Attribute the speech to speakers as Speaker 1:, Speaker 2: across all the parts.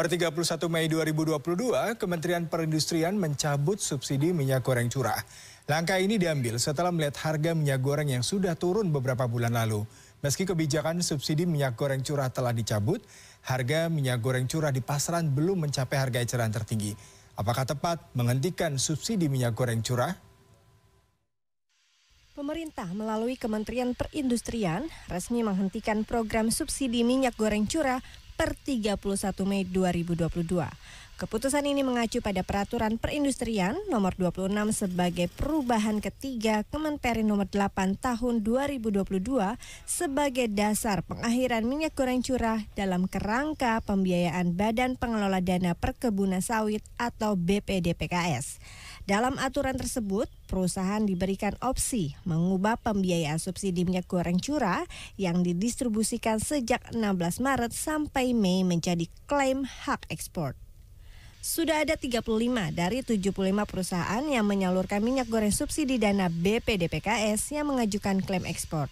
Speaker 1: Per 31 Mei 2022, Kementerian Perindustrian mencabut subsidi minyak goreng curah. Langkah ini diambil setelah melihat harga minyak goreng yang sudah turun beberapa bulan lalu. Meski kebijakan subsidi minyak goreng curah telah dicabut, harga minyak goreng curah di pasaran belum mencapai harga eceran tertinggi. Apakah tepat menghentikan subsidi minyak
Speaker 2: goreng curah? Pemerintah melalui Kementerian Perindustrian resmi menghentikan program subsidi minyak goreng curah per 31 Mei 2022. Keputusan ini mengacu pada Peraturan Perindustrian Nomor 26 sebagai perubahan ketiga Kemenperin Nomor 8 Tahun 2022 sebagai dasar pengakhiran minyak goreng curah dalam kerangka pembiayaan Badan Pengelola Dana Perkebunan Sawit atau BPDPKS. Dalam aturan tersebut, perusahaan diberikan opsi mengubah pembiayaan subsidi minyak goreng curah yang didistribusikan sejak 16 Maret sampai Mei menjadi klaim hak ekspor. Sudah ada 35 dari 75 perusahaan yang menyalurkan minyak goreng subsidi dana BPDPKS yang mengajukan klaim ekspor.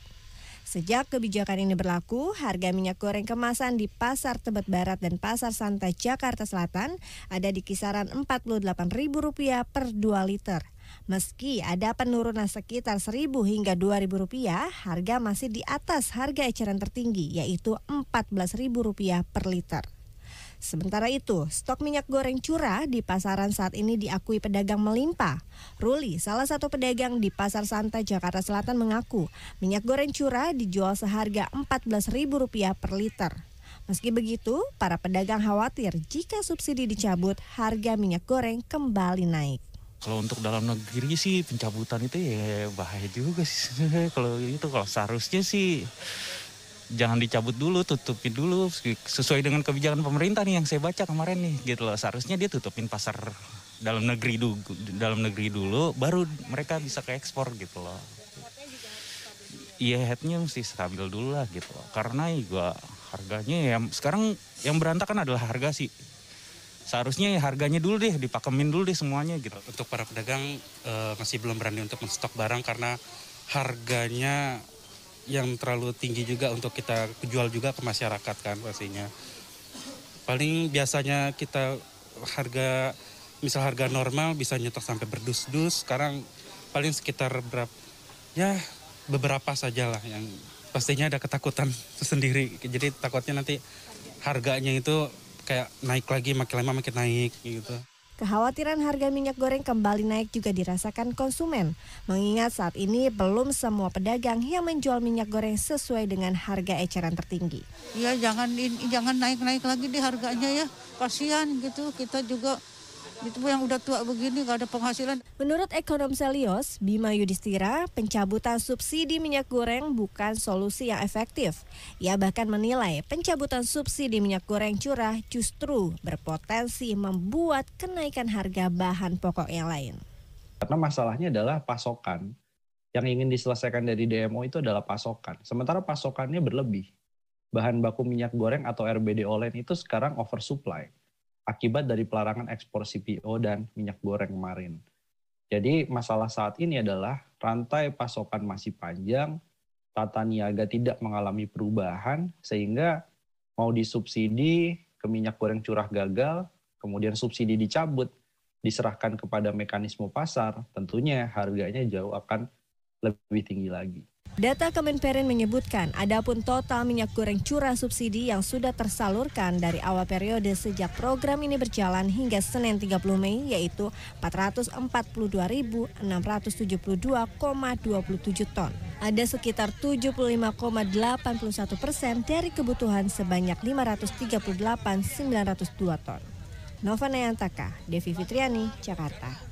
Speaker 2: Sejak kebijakan ini berlaku, harga minyak goreng kemasan di Pasar Tebet Barat dan Pasar Santa Jakarta Selatan ada di kisaran Rp48.000 per 2 liter. Meski ada penurunan sekitar 1000 hingga 2000 rupiah, harga masih di atas harga eceran tertinggi yaitu 14.000 rupiah per liter. Sementara itu, stok minyak goreng curah di pasaran saat ini diakui pedagang melimpah. Ruli, salah satu pedagang di Pasar Santa, Jakarta Selatan mengaku minyak goreng curah dijual seharga Rp14.000 per liter. Meski begitu, para pedagang khawatir jika subsidi dicabut, harga minyak goreng kembali naik.
Speaker 3: Kalau untuk dalam negeri sih pencabutan itu ya bahaya juga sih. kalau itu kalau seharusnya sih jangan dicabut dulu, tutupin dulu sesuai dengan kebijakan pemerintah nih yang saya baca kemarin nih gitu loh. Seharusnya dia tutupin pasar dalam negeri dulu, dalam negeri dulu baru mereka bisa ke ekspor gitu loh. Iya headnya mesti stabil dulu lah gitu loh. Karena juga harganya ya sekarang yang berantakan adalah harga sih. Seharusnya ya harganya dulu deh, dipakemin dulu deh semuanya gitu. Untuk para pedagang
Speaker 4: e, masih belum berani untuk menstok barang karena harganya yang terlalu tinggi juga untuk kita jual juga ke masyarakat kan pastinya. Paling biasanya kita harga misal harga normal bisa nyetok sampai berdus-dus sekarang paling sekitar berapa ya beberapa sajalah yang pastinya ada ketakutan sendiri jadi takutnya nanti harganya itu kayak naik lagi makin lama makin naik gitu.
Speaker 2: Kekhawatiran harga minyak goreng kembali naik juga dirasakan konsumen, mengingat saat ini belum semua pedagang yang menjual minyak goreng sesuai dengan harga eceran tertinggi.
Speaker 4: Ya jangan jangan naik-naik lagi di harganya ya,
Speaker 2: kasihan gitu kita juga itu yang udah tua begini gak ada penghasilan. Menurut ekonom Selios, Bima Yudhistira, pencabutan subsidi minyak goreng bukan solusi yang efektif. Ia bahkan menilai pencabutan subsidi minyak goreng curah justru berpotensi membuat kenaikan harga bahan pokok yang lain.
Speaker 1: Karena masalahnya adalah pasokan. Yang ingin diselesaikan dari DMO itu adalah pasokan. Sementara pasokannya berlebih. Bahan baku minyak goreng atau RBD online itu sekarang oversupply akibat dari pelarangan ekspor CPO dan minyak goreng kemarin. Jadi masalah saat ini adalah rantai pasokan masih panjang, tata niaga tidak mengalami perubahan, sehingga mau disubsidi ke minyak goreng curah gagal, kemudian subsidi dicabut, diserahkan kepada mekanisme pasar, tentunya harganya jauh akan lebih tinggi lagi.
Speaker 2: Data Kemenperin menyebutkan, adapun total minyak goreng curah subsidi yang sudah tersalurkan dari awal periode sejak program ini berjalan hingga Senin 30 Mei yaitu 442.672,27 ton. Ada sekitar 75,81 persen dari kebutuhan sebanyak 538.902 ton. Nova Nayantaka, Devi Fitriani, Jakarta.